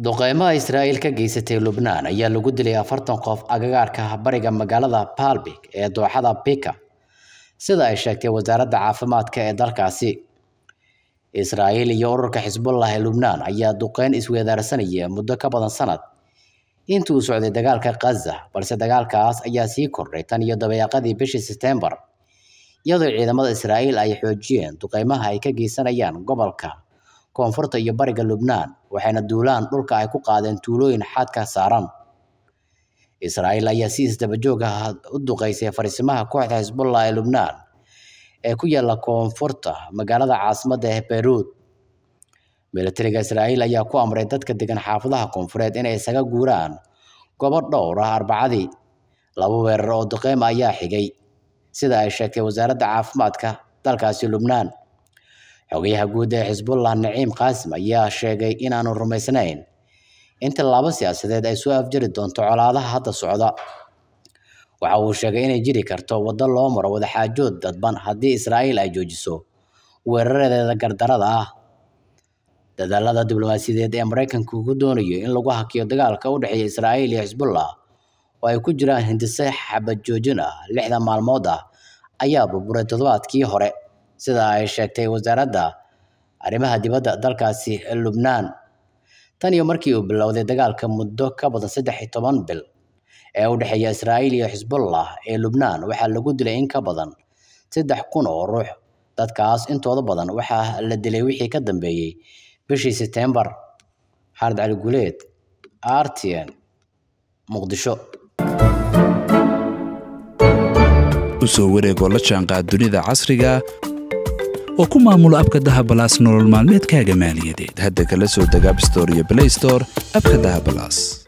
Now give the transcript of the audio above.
duqeymaha israa'iil ka geysatay lubnaan ayaa lagu dilay afartan qof agagaarka bariga magaalada palbik ee dooxada bika sida ay sheegtay wasaaradda caafimaadka ee dalkaasi israa'iil iyo ururka xisbullah ee lubnaan ayaa duqeyn isweedaarsanaya muddo ka badan sanad intuu socday dagaalka khaza balse dagaalkaas ayaa sii kordhay tan iyo dabeeqadii bishii sebtembar iyadoo ciidamada israa'iil ay xoojiyeen duqeymaha ay ka geysanayaan gobolka koonfurta iyo bariga lubnaan waxayna duulaan dhulka ay ku qaadeen tuulooyin xaadka saaran israa'iil ayaa si isdabajoog ah u duqaysay fariisimaha kooxda xisbullah ee lubnaan ee ku yaalla koonfurta magaalada caasimadda ee beyruud milatariga israa'iil ayaa ku amray dadka degan xaafadaha koonfureed inay isaga guuraan gobo dhowr ah arbacadii labo weerar oo duqeyma ayaa xigay sida ay sheegtay wasaaradda caafimaadka dalkaasi lubnaan xogayaha guud ee xisbullah naciim qaasim ayaa sheegay inaanu rumaysnayn inta laba siyaasadeed ay soo afjari doonto colaadaha hadda socda waxa uu sheegay inay jiri karto waddo loo maro wadaxaajood dadban haddii israa'iil ay joojiso weeraradeeda gardarada ah dadaalada diblomaasiyadeed ee maraykanku ku doonayo in lagu hakiyo dagaalka u dhexeeya israa'iil iyo xisbullah oo ay ku jiraan hindise xabad joojin ah lixda maalmood ah ayaa burburay toddobaadkii hore sida ay sheegtay wasaaradda arrimaha dibadda dalkaasi lubnaan tan iyo markii uu bilowday dagaalka muddo ka badan saddex iyo toban bil ee u dhexeeya israa'iil iyo xisbullah ee lubnaan waxaa lagu dilay in ka badan saddex kun oo ruux dadkaas intooda badan waxaa la dilay wixii ka dambeeyey bishii sebtembar xaarad cali guleed artn muqdisho u soo wareegoo la jaanqaad dunida casriga oo ku maamulo abka dahabalaas nolol maalmeedkaaga maaliyadeed hadda kala soo dega abstor iyo store abka dahabalaas